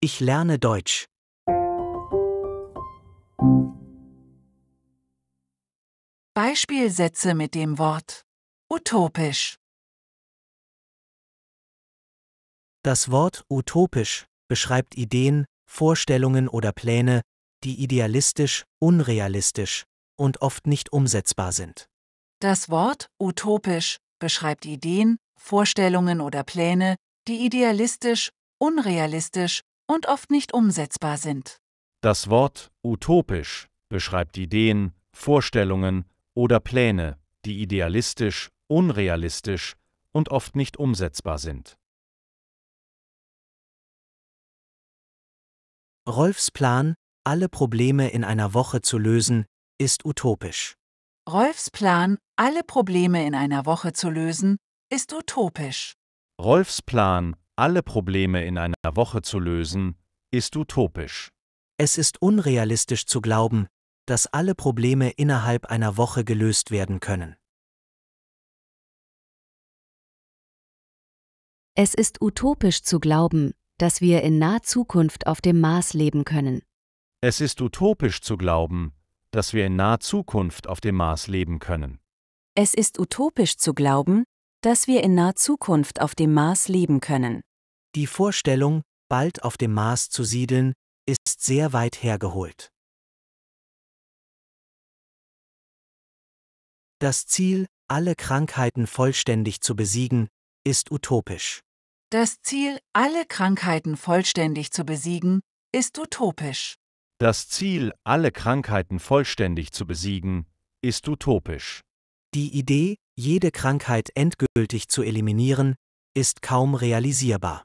Ich lerne Deutsch. Beispielsätze mit dem Wort utopisch. Das Wort utopisch beschreibt Ideen, Vorstellungen oder Pläne, die idealistisch, unrealistisch und oft nicht umsetzbar sind. Das Wort utopisch beschreibt Ideen, Vorstellungen oder Pläne, die idealistisch, unrealistisch und oft nicht umsetzbar sind. Das Wort utopisch beschreibt Ideen, Vorstellungen oder Pläne, die idealistisch, unrealistisch und oft nicht umsetzbar sind. Rolfs Plan, alle Probleme in einer Woche zu lösen, ist utopisch. Rolfs Plan, alle Probleme in einer Woche zu lösen, ist utopisch. Rolfs Plan, alle Probleme in einer Woche zu lösen, ist utopisch. Es ist unrealistisch zu glauben, dass alle Probleme innerhalb einer Woche gelöst werden können. Es ist utopisch zu glauben, dass wir in naher Zukunft auf dem Mars leben können. Es ist utopisch zu glauben, dass wir in naher Zukunft auf dem Mars leben können. Es ist utopisch zu glauben, dass wir in naher Zukunft auf dem Mars leben können. Die Vorstellung, bald auf dem Mars zu siedeln, ist sehr weit hergeholt. Das Ziel, alle Krankheiten vollständig zu besiegen, ist utopisch. Das Ziel, alle Krankheiten vollständig zu besiegen, ist utopisch. Das Ziel, alle Krankheiten vollständig zu besiegen, ist utopisch. Die Idee, jede Krankheit endgültig zu eliminieren, ist kaum realisierbar.